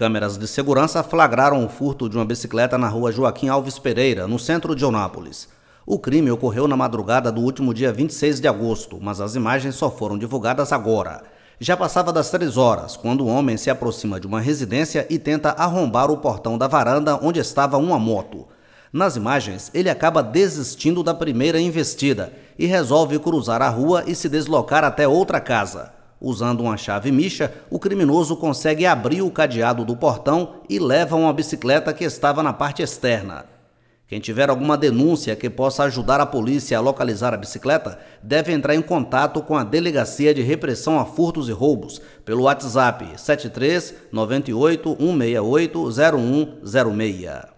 Câmeras de segurança flagraram o furto de uma bicicleta na rua Joaquim Alves Pereira, no centro de Onápolis. O crime ocorreu na madrugada do último dia 26 de agosto, mas as imagens só foram divulgadas agora. Já passava das três horas, quando o um homem se aproxima de uma residência e tenta arrombar o portão da varanda onde estava uma moto. Nas imagens, ele acaba desistindo da primeira investida e resolve cruzar a rua e se deslocar até outra casa. Usando uma chave micha, o criminoso consegue abrir o cadeado do portão e leva uma bicicleta que estava na parte externa. Quem tiver alguma denúncia que possa ajudar a polícia a localizar a bicicleta deve entrar em contato com a Delegacia de Repressão a Furtos e Roubos pelo WhatsApp 73 98 168 0106.